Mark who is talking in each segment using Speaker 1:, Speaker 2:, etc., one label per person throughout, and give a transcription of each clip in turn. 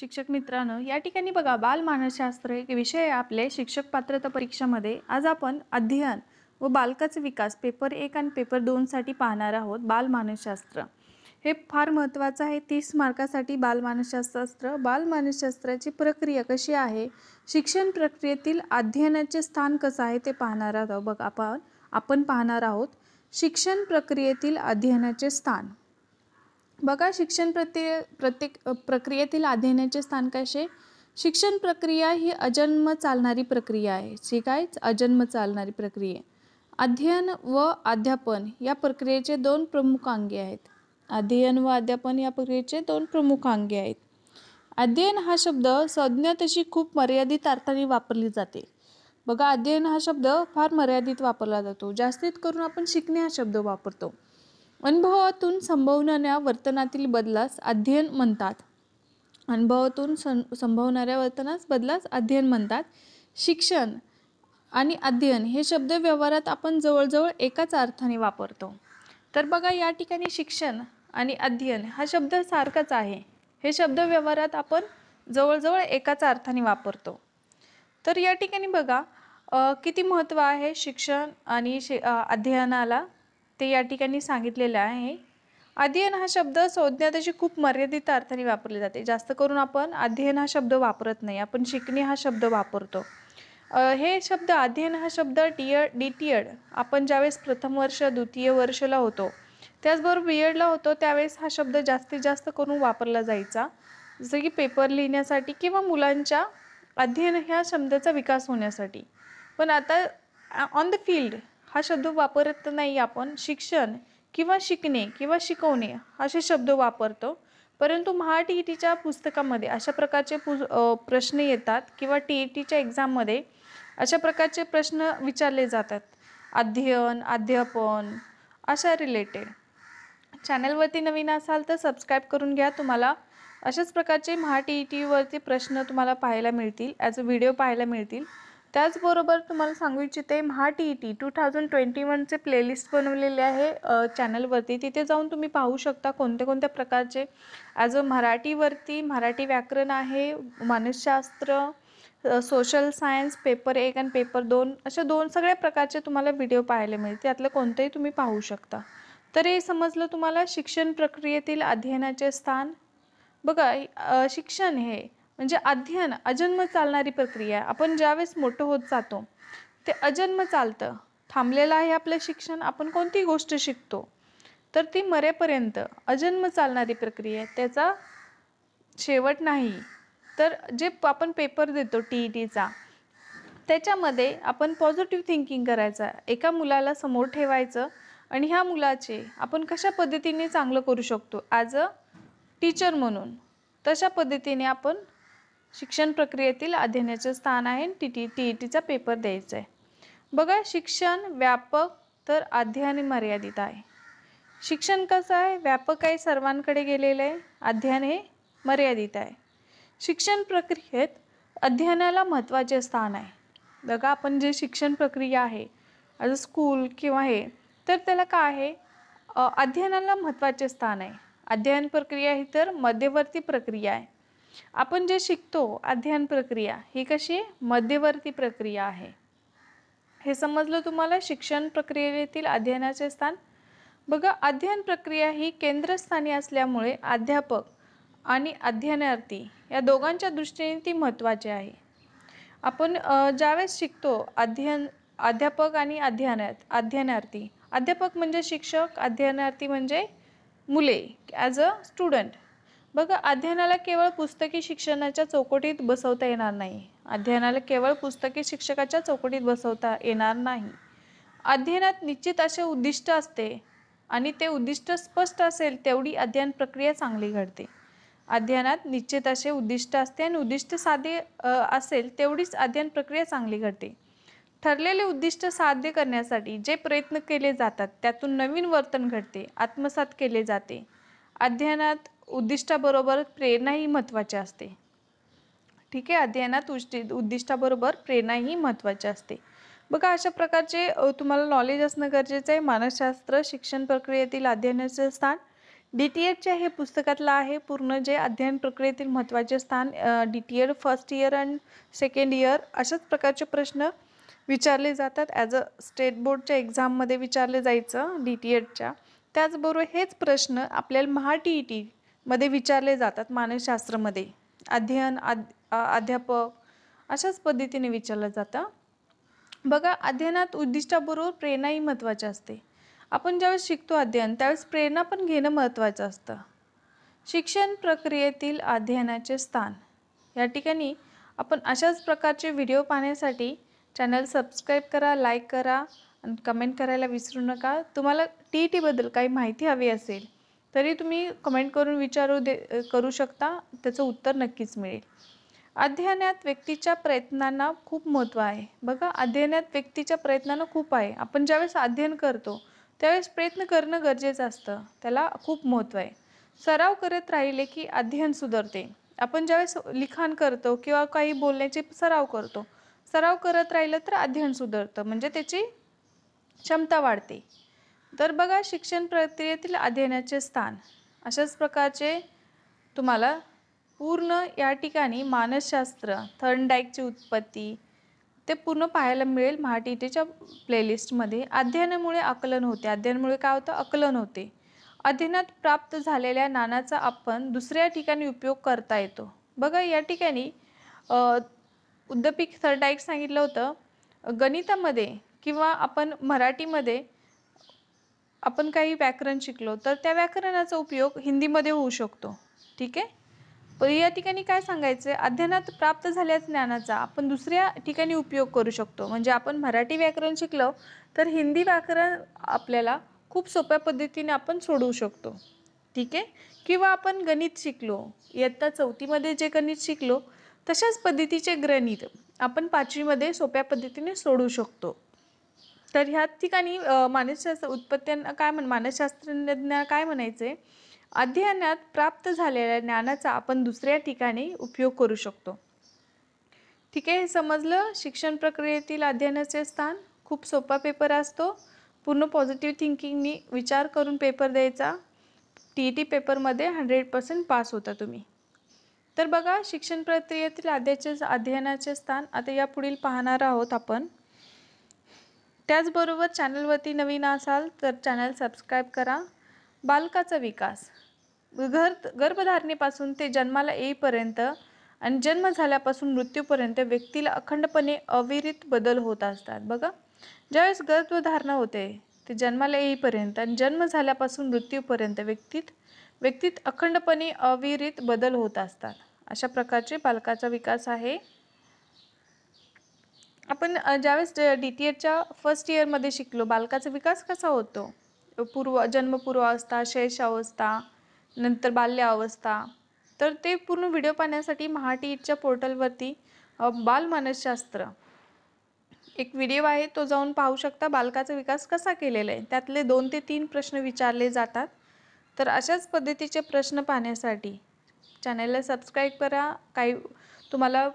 Speaker 1: शिक्षक मित्रांनो या ठिकाणी बघा बालमानसशास्त्र एक विषय आपले शिक्षक पात्रता परीक्षामध्ये आज आपण अध्ययन व बालकाचा विकास पेपर एक आणि पेपर दोनसाठी पाहणार आहोत बालमानसशास्त्र हे फार महत्त्वाचं आहे तीस मार्कासाठी बालमानसशास्त्र बालमानसशास्त्राची प्रक्रिया कशी आहे शिक्षण प्रक्रियेतील अध्ययनाचे स्थान कसं आहे ते पाहणार आहोत बघ आपण आपण पाहणार आहोत शिक्षण प्रक्रियेतील अध्ययनाचे स्थान बघा शिक्षण प्रति प्रत्येक प्रक्रियेतील अध्ययनाचे स्थान कसे शिक्षण प्रक्रिया ही अजन्म चालणारी प्रक्रिया आहे जी काय अजन्म चालणारी प्रक्रिया अध्ययन व अध्यापन या प्रक्रियेचे दोन प्रमुख अंगे आहेत अध्ययन व अध्यापन या प्रक्रियेचे दोन प्रमुख अंगे आहेत अध्ययन हा शब्द संज्ञा तशी खूप मर्यादित अर्थाने वापरली जाते बघा अध्ययन हा शब्द फार मर्यादित वापरला जातो जास्तीत करून आपण शिकणे हा शब्द वापरतो अनुभवातून संभवणाऱ्या वर्तनातील बदलास अध्ययन म्हणतात अनुभवातून सं संभवणाऱ्या वर्तनास बदलास अध्ययन म्हणतात शिक्षण आणि अध्ययन हे शब्द व्यवहारात आपण जवळजवळ एकाच अर्थाने वापरतो तर बघा या ठिकाणी शिक्षण आणि अध्ययन हा शब्द सारखाच आहे हे शब्द व्यवहारात आपण जवळजवळ एकाच अर्थाने वापरतो तर या ठिकाणी बघा किती महत्त्व आहे शिक्षण आणि शि अध्ययनाला ते या ठिकाणी सांगितलेलं आहे अध्ययन हा शब्द त्याची खूप मर्यादित अर्थाने वापरले जाते जास्त करून आपण अध्ययन हा शब्द वापरत नाही आपण शिकणे हा शब्द वापरतो हे शब्द अध्ययन हा शब्द टीएड डी टी एड आपण ज्यावेळेस प्रथम वर्ष द्वितीय वर्षला होतो त्याचबरोबर बी एडला होतो त्यावेळेस हा शब्द जास्तीत जास्त करून वापरला जायचा जसं की पेपर लिहिण्यासाठी किंवा मुलांच्या अध्ययन ह्या शब्दाचा विकास होण्यासाठी पण आता ऑन द फील्ड हा शब्द वापरत नाही आपण शिक्षण किंवा शिकणे किंवा शिकवणे असे शब्द वापरतो परंतु महा टी ई टीच्या पुस्तकामध्ये अशा प्रकारचे पु प्रश्न येतात किंवा टी ई टीच्या एक्झाममध्ये अशा प्रकारचे प्रश्न विचारले जातात अध्ययन अध्यापन अशा रिलेटेड चॅनलवरती नवीन असाल तर सबस्क्राईब करून घ्या तुम्हाला अशाच प्रकारचे महा टी ई टीवरती प्रश्न तुम्हाला पाहायला मिळतील ॲज अ व्हिडिओ पाहायला मिळतील त्याचबरोबर तुम्हाला सांगू इच्छिते Maha T T two thousand twenty वनचे प्लेलिस्ट बनवलेले आहे चॅनलवरती तिथे जाऊन तुम्ही पाहू शकता कोणत्या कोणत्या प्रकारचे ॲज अ मराठीवरती मराठी व्याकरण आहे मानसशास्त्र सोशल सायन्स पेपर एक आणि पेपर दोन अशा दोन सगळ्या प्रकारचे तुम्हाला व्हिडिओ पाहायला मिळते त्यातलं कोणतंही तुम्ही पाहू शकता तर हे समजलं तुम्हाला शिक्षण प्रक्रियेतील अध्ययनाचे स्थान बघा शिक्षण हे म्हणजे अध्ययन अजन्म चालणारी प्रक्रिया आहे आपण ज्यावेळेस मोठं होत जातो ते अजन्म चालतं थांबलेलं आहे आपलं शिक्षण आपण कोणती गोष्ट शिकतो तर ती मरेपर्यंत अजन्म चालणारी प्रक्रिया आहे त्याचा शेवट नाही तर जे आपण पेपर देतो टी ई e टीचा त्याच्यामध्ये आपण पॉझिटिव्ह थिंकिंग करायचा एका मुलाला समोर ठेवायचं आणि ह्या मुलाचे आपण कशा पद्धतीने चांगलं करू शकतो ॲज अ टीचर म्हणून तशा पद्धतीने आपण शिक्षण प्रक्रियेतील अध्ययनाचे स्थान आहे टी टी टी ई टीचा पेपर द्यायचा आहे बघा शिक्षण व्यापक तर अध्ययन मर्यादित आहे शिक्षण कसं आहे व्यापक आहे सर्वांकडे गेलेलं आहे अध्ययन हे मर्यादित आहे शिक्षण प्रक्रियेत अध्ययनाला महत्त्वाचे स्थान आहे बघा आपण जे शिक्षण प्रक्रिया आहे आज स्कूल किंवा हे तर त्याला काय आहे अध्ययनाला महत्त्वाचे स्थान आहे अध्ययन प्रक्रिया ही तर मध्यवर्ती प्रक्रिया आहे आपण जे शिकतो अध्ययन प्रक्रिया ही कशी मध्यवर्ती प्रक्रिया आहे हे समजलं तुम्हाला शिक्षण प्रक्रियेतील अध्ययनाचे स्थान बघा अध्ययन प्रक्रिया ही केंद्रस्थानी असल्यामुळे अध्यापक आणि अध्ययनार्थी या दोघांच्या दृष्टीने ती महत्त्वाची आहे आपण ज्यावेळेस शिकतो अध्ययन अध्यापक आणि अध्ययनार्थ अध्ययनार्थी अध्यापक म्हणजे शिक्षक अध्ययनार्थी म्हणजे मुले ॲज अ स्टुडंट बघा अध्ययनाला केवळ पुस्तकी शिक्षणाच्या चौकटीत बसवता येणार नाही अध्ययनाला केवळ पुस्तकी शिक्षकाच्या चौकटीत बसवता येणार नाही अध्ययनात निश्चित असे उद्दिष्ट असते आणि ते उद्दिष्ट स्पष्ट असेल तेवढी अध्ययन प्रक्रिया चांगली घडते अध्ययनात निश्चित असे उद्दिष्ट असते आणि उद्दिष्ट साधे असेल तेवढीच अध्ययन प्रक्रिया चांगली घडते ठरलेले उद्दिष्ट साध्य करण्यासाठी जे प्रयत्न केले जातात त्यातून नवीन वर्तन घडते आत्मसात केले जाते अध्ययनात उद्दिष्टाबरोबर प्रेरणाही महत्त्वाची असते ठीक आहे अध्ययनात उष्टी उद्दिष्टाबरोबर प्रेरणाही महत्त्वाची असते बघा अशा प्रकारचे तुम्हाला नॉलेज असणं गरजेचं आहे मानसशास्त्र शिक्षण प्रक्रियेतील अध्ययनाचे स्थान डी टी एडच्या हे पुस्तकातलं आहे पूर्ण जे अध्ययन प्रक्रियेतील महत्त्वाचे स्थान D T Ed first year and second year अशाच प्रकारचे प्रश्न विचारले जातात ॲज अ स्टेट बोर्डच्या एक्झाममध्ये विचारले जायचं डी टी एडच्या त्याचबरोबर हेच प्रश्न आपल्याला महा टी ई टी मध्ये विचारले जातात मानसशास्त्रामध्ये अध्ययन अध्यापक अशाच पद्धतीने विचारलं जातं बघा अध्ययनात उद्दिष्टाबरोबर प्रेरणाही महत्त्वाची असते आपण ज्यावेळेस शिकतो अध्ययन त्यावेळेस प्रेरणा पण घेणं महत्त्वाचं असतं शिक्षण प्रक्रियेतील अध्ययनाचे स्थान या ठिकाणी आपण अशाच प्रकारचे व्हिडिओ पाहण्यासाठी चॅनल सबस्क्राईब करा लाईक करा आणि कमेंट करायला विसरू नका तुम्हाला टी टीबद्दल काही माहिती हवी असेल तरी तुम्ही कमेंट करून विचारू दे करू शकता त्याचं उत्तर नक्कीच मिळेल अध्ययनात व्यक्तीच्या प्रयत्नांना खूप महत्त्व आहे बघा अध्ययनात व्यक्तीच्या प्रयत्नांना खूप आहे आपण ज्यावेळेस अध्ययन करतो त्यावेळेस प्रयत्न करणं गरजेचं असतं त्याला खूप महत्त्व आहे सराव करत राहिले की अध्ययन सुधारते आपण ज्यावेळेस लिखाण करतो किंवा काही बोलण्याचे सराव करतो सराव करत राहिलं तर अध्ययन सुधारतं म्हणजे त्याची क्षमता वाढते तर बघा शिक्षण प्रक्रियेतील अध्ययनाचे स्थान अशाच प्रकारचे तुम्हाला पूर्ण या ठिकाणी मानसशास्त्र थर्नडाईकची उत्पत्ती ते पूर्ण पाहायला मिळेल महाटीटेच्या प्लेलिस्टमध्ये अध्ययनामुळे आकलन होते अध्ययनामुळे काय होतं आकलन होते अध्ययनात प्राप्त झालेल्या नानाचा आपण दुसऱ्या ठिकाणी उपयोग करता येतो बघा या ठिकाणी उद्दपीक थर्डाईक सांगितलं होतं गणितामध्ये किंवा आपण मराठीमध्ये आपण काही व्याकरण शिकलो तर त्या व्याकरणाचा उपयोग हिंदीमध्ये होऊ शकतो ठीक आहे पण या ठिकाणी काय सांगायचं आहे अध्ययनात प्राप्त झाल्या ज्ञानाचा आपण दुसऱ्या ठिकाणी उपयोग करू शकतो म्हणजे आपण मराठी व्याकरण शिकलो तर हिंदी व्याकरण आपल्याला खूप सोप्या पद्धतीने आपण सोडवू शकतो ठीक आहे किंवा आपण गणित शिकलो इयत्ता चौथीमध्ये जे गणित शिकलो तशाच पद्धतीचे गणित आपण पाचवीमध्ये सोप्या पद्धतीने सोडवू शकतो तर ह्या ठिकाणी मानसशास्त्र उत्पत्त्यांना काय म्हण मानसशास्त्रज्ञ काय म्हणायचे अध्ययनात प्राप्त झालेल्या ज्ञानाचा आपण दुसऱ्या ठिकाणी उपयोग करू शकतो ठीक आहे समजलं शिक्षण प्रक्रियेतील अध्ययनाचे स्थान खूप सोपा पेपर असतो पूर्ण पॉझिटिव्ह थिंकिंगनी विचार करून पेपर द्यायचा टी टी पेपरमध्ये हंड्रेड पर्सेंट पास होता तुम्ही तर बघा शिक्षण प्रक्रियेतील अध्याचे अध्ययनाचे स्थान आता यापुढील पाहणार आहोत आपण त्याचबरोबर चॅनलवरती नवीन असाल तर चॅनल सबस्क्राईब करा बालकाचा विकास घर गर्भधारणेपासून ते जन्माला येईपर्यंत आणि जन्म झाल्यापासून मृत्यूपर्यंत व्यक्तीला अखंडपणे अविरित बदल होत असतात बघा ज्यावेळेस गर्भधारणा होते ते जन्माला येईपर्यंत आणि जन्म झाल्यापासून मृत्यूपर्यंत व्यक्तीत व्यक्तीत अखंडपणे अविरित बदल होत असतात अशा प्रकारचे बालकाचा विकास आहे आपण ज्यावेळेस डी टी एडच्या फर्स्ट इयरमध्ये शिकलो बालकाचा विकास कसा होतो पूर्व जन्मपूर्व अवस्था शैशावस्था नंतर बाल्यावस्था तर ते पूर्ण व्हिडिओ पाहण्यासाठी महाटी इटच्या पोर्टलवरती बालमानसशास्त्र एक व्हिडिओ आहे तो जाऊन पाहू शकता बालकाचा विकास कसा केलेला आहे त्यातले दोन ते तीन प्रश्न विचारले जातात तर अशाच पद्धतीचे प्रश्न पाहण्यासाठी चॅनलला सबस्क्राईब करा काही तुम्हाला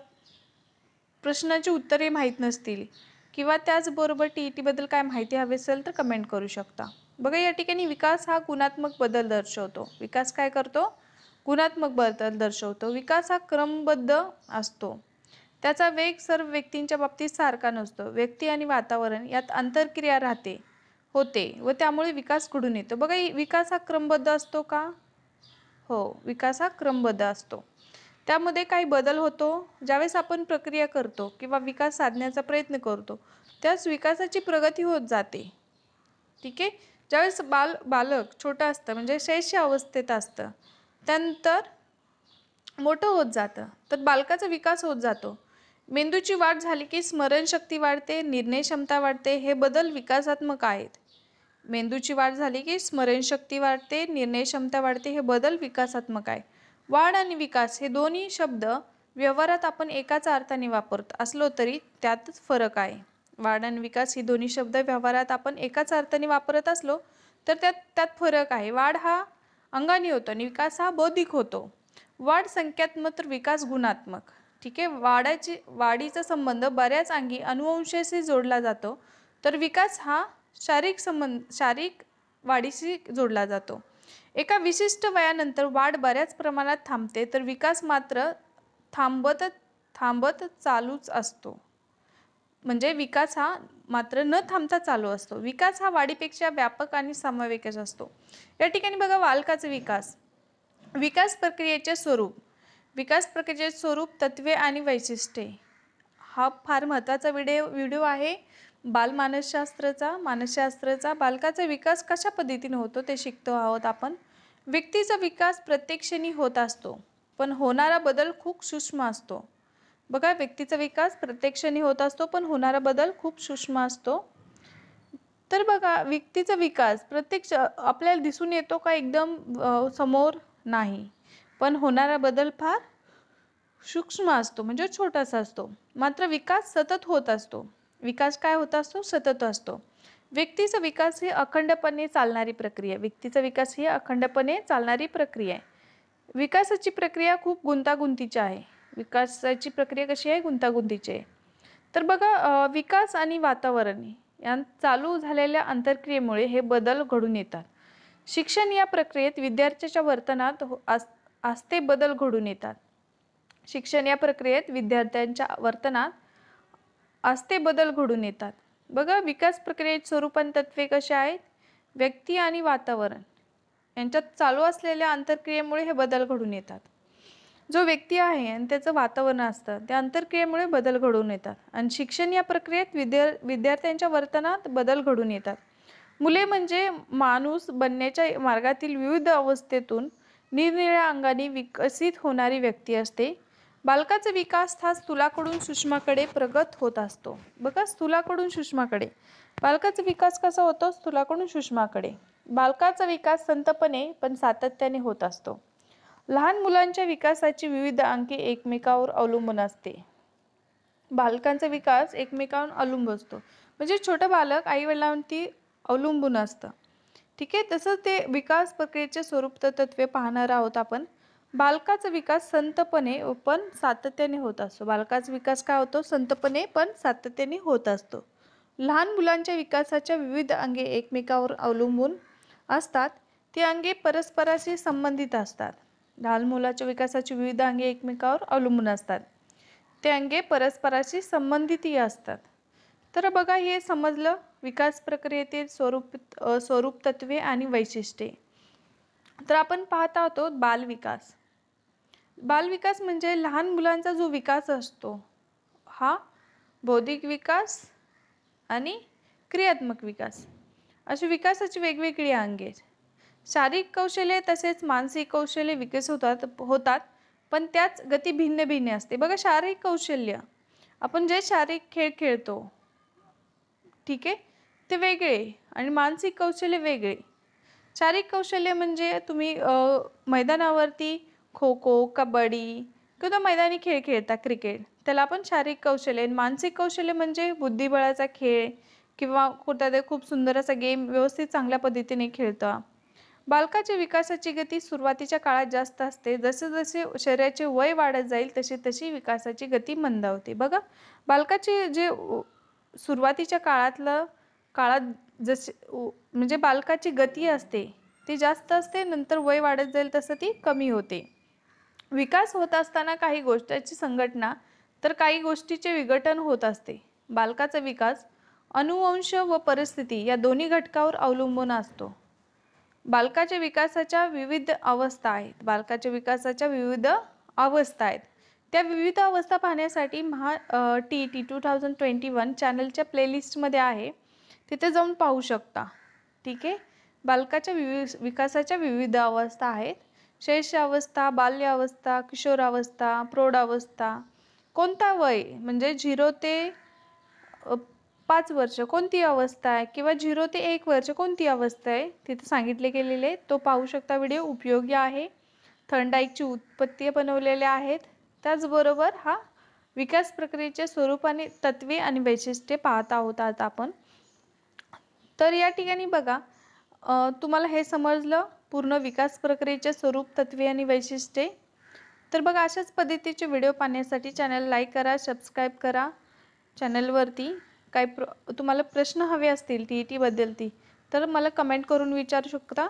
Speaker 1: प्रश्नाची उत्तरे माहीत नसतील किंवा त्याचबरोबर टी ई e टीबद्दल काय माहिती हवी असेल तर कमेंट करू शकता बघा या ठिकाणी विकास हा गुणात्मक बदल दर्शवतो विकास काय करतो गुणात्मक बदल दर्शवतो विकास हा क्रमबद्ध असतो त्याचा वेग सर्व व्यक्तींच्या बाबतीत सारखा नसतो व्यक्ती आणि वातावरण यात अंतरक्रिया राहते होते व त्यामुळे विकास घडून येतो बघा विकास हा क्रमबद्ध असतो का हो विकास हा क्रमबद्ध असतो त्यामध्ये काही बदल होतो ज्यावेळेस आपण प्रक्रिया करतो किंवा विकास साधण्याचा प्रयत्न करतो त्याच विकासाची प्रगती होत जाते ठीक आहे ज्यावेळेस बाल बालक छोटं असतं म्हणजे शैश्य अवस्थेत असतं त्यानंतर मोठं होत जातं तर बालकाचा विकास होत जातो मेंदूची वाढ झाली की स्मरणशक्ती वाढते निर्णय क्षमता वाढते हे बदल विकासात्मक आहेत मेंदूची वाढ झाली की स्मरणशक्ती वाढते निर्णय क्षमता वाढते हे बदल विकासात्मक आहे वाढ आणि विकास हे दोन्ही शब्द व्यवहारात आपण एकाच अर्थाने वापरत असलो तरी त्यातच फरक आहे वाढ आणि विकास ही दोन्ही शब्द व्यवहारात आपण एकाच अर्थाने वापरत असलो तर त्यात त्यात फरक आहे वाढ हा अंगाने होतो आणि विकास हा बौद्धिक होतो वाढ संख्यात्मक तर विकास गुणात्मक ठीक आहे वाढाची वाढीचा संबंध बऱ्याच अंगी अनुवंशाशी जोडला जातो तर विकास हा शारीरिक संबंध शारीरिक वाढीशी जोडला जातो एका विशिष्ट वयानंतर वाढ बऱ्याच प्रमाणात थांबते तर विकास मात्र थांबत थांबत चालूच असतो म्हणजे विकास हा मात्र न थांबता चालू असतो विकास हा वाढीपेक्षा व्यापक आणि समावेशक असतो या ठिकाणी बघा बालकाचा विकास विकास प्रक्रियेचे स्वरूप विकास प्रक्रियेचे स्वरूप तत्वे आणि वैशिष्ट्ये हा फार महत्त्वाचा व्हिडिओ व्हिडिओ आहे बालमानसशास्त्राचा मानसशास्त्राचा बालकाचा विकास कशा पद्धतीने होतो ते शिकतो आहोत आपण व्यक्तीचा विकास प्रत्येक होत असतो पण होणारा बदल खूप सूक्ष्म असतो बघा व्यक्तीचा विकास प्रत्येक होत असतो पण होणारा बदल खूप सूक्ष्म असतो तर बघा व्यक्तीचा विकास प्रत्यक्ष आपल्याला दिसून येतो का एकदम समोर नाही पण होणारा बदल फार सूक्ष्म असतो म्हणजे छोटासा असतो मात्र विकास सतत होत असतो विकास काय होत असतो सतत असतो व्यक्तीचा विकास ही अखंडपणे चालणारी प्रक्रिया व्यक्तीचा विकास ही अखंडपणे चालणारी प्रक्रिया आहे विकासाची प्रक्रिया खूप गुंतागुंतीची आहे विकासाची प्रक्रिया कशी आहे गुंतागुंतीची आहे तर बघा विकास आणि वातावरण या चालू झालेल्या अंतरक्रियेमुळे हे बदल घडून येतात शिक्षण या प्रक्रियेत विद्यार्थ्याच्या वर्तनात हो, आस आस्ते बदल घडून येतात शिक्षण या प्रक्रियेत विद्यार्थ्यांच्या वर्तनात असते बदल घडून येतात बघा विकास प्रक्रियेत स्वरूपण तत्वे कसे आहेत व्यक्ती आणि वातावरण यांच्यात चालू असलेल्या आंतरक्रियेमुळे हे बदल घडून येतात जो व्यक्ती आहे आणि त्याचं वातावरण असतं त्या आंतरक्रियेमुळे बदल घडून येतात आणि शिक्षण या प्रक्रियेत विद्या विद्यार्थ्यांच्या वर्तनात बदल घडून येतात मुले म्हणजे माणूस बनण्याच्या मार्गातील विविध अवस्थेतून निरनिळ्या अंगाने विकसित होणारी व्यक्ती असते बालकाचा विकास हा स्थूलाकडून सुषमाकडे प्रगत होत असतो बघा स्थूलाकडून सुषमाकडे बालकाचा विकास कसा होतो स्थूलाकडून सुषमाकडे बालकाचा विकास संतपणे पण सातत्याने होत असतो लहान मुलांच्या विकासाची विविध अंके एकमेकावर अवलंबून असते बालकांचा विकास एकमेकावर अवलंबून असतो म्हणजे छोटं बालक आईवडिलांवरती अवलंबून असतं ठीक आहे तसंच ते विकास प्रक्रियेचे स्वरूप तत्वे पाहणार आहोत आपण बालकाचा विकास संतपणे पण सातत्याने होत असतो बालकाचा विकास काय होतो संतपणे पण सातत्याने होत असतो लहान मुलांच्या विकासाच्या विविध अंगे एकमेकावर अवलंबून असतात ते अंगे परस्पराशी संबंधित असतात लहान मुलाच्या विकासाची विविध अंगे एकमेकावर अवलंबून असतात ते अंगे परस्पराशी संबंधितही असतात तर बघा हे समजलं विकास प्रक्रियेतील स्वरूप स्वरूप तत्वे आणि वैशिष्ट्ये तर आपण पाहत आहोत बालविकास बालविकास म्हणजे लहान मुलांचा जो विकास असतो हा बौद्धिक विकास आणि क्रियात्मक विकास अशी विकासाची वेगवेगळी अंगे शारीरिक कौशल्ये तसेच मानसिक कौशल्ये विकसित होतात होतात पण त्याच गती भिन्न भिन्न असते बघा शारीरिक कौशल्य आपण जे शारीरिक खेळ खेळतो ठीक आहे ते वेगळे आणि मानसिक कौशल्य वेगळे शारीरिक कौशल्य म्हणजे तुम्ही मैदानावरती खो खो कबड्डी किंवा मैदानी खेळ खेळता क्रिकेट त्याला आपण शारीरिक कौशल्य मानसिक कौशल्य म्हणजे बुद्धिबळाचा खेळ किंवा कुठला तरी खूप सुंदर असा गेम व्यवस्थित चांगल्या पद्धतीने खेळतो बालकाच्या विकासाची गती सुरुवातीच्या काळात जास्त असते जसे जसे शरीराचे वय वाढत जाईल तशी तशी विकासाची गती मंदावते बघा बालकाचे जे सुरुवातीच्या काळातलं काळात जसे म्हणजे बालकाची गती असते ती जास्त असते नंतर वय वाढत जाईल तसं ती कमी होते विकास होत असताना काही गोष्टीची संघटना तर काही गोष्टीचे विघटन होत असते बालकाचा विकास अनुवंश व परिस्थिती या दोन्ही घटकावर अवलंबून असतो बालकाच्या विकासाच्या विविध अवस्था आहेत बालकाच्या विकासाच्या विविध अवस्था आहेत त्या विविध अवस्था पाहण्यासाठी Maha T T two thousand twenty one चॅनलच्या प्लेलिस्टमध्ये आहे तिथे जाऊन पाहू शकता ठीक आहे बालकाच्या विवि विकासाच्या विविध अवस्था आहेत शैशवावस्था बाल्यावस्था किशोरावस्था प्रौढावस्था कोणता वय म्हणजे झिरो ते पाच वर्ष कोणती अवस्था आहे किंवा झिरो ते एक वर्ष कोणती अवस्था आहे तिथे सांगितले गेलेले तो पाहू शकता व्हिडिओ उपयोगी आहे थंडाईकची उत्पत्ती बनवलेल्या आहेत त्याचबरोबर हा विकास प्रक्रियेचे स्वरूप आणि तत्वे आणि वैशिष्ट्ये पाहत आहोत आज आपण तर या ठिकाणी बघा तुम्हाला हे समजलं पूर्ण विकास प्रक्रियेचे स्वरूप तत्वे आणि वैशिष्ट्ये तर बघा अशाच पद्धतीचे व्हिडिओ पाहण्यासाठी चॅनल लाईक करा सबस्क्राईब करा चॅनलवरती काही प्र तुम्हाला प्रश्न हवे असतील टी ई टीबद्दल ती तर मला कमेंट करून विचारू शकता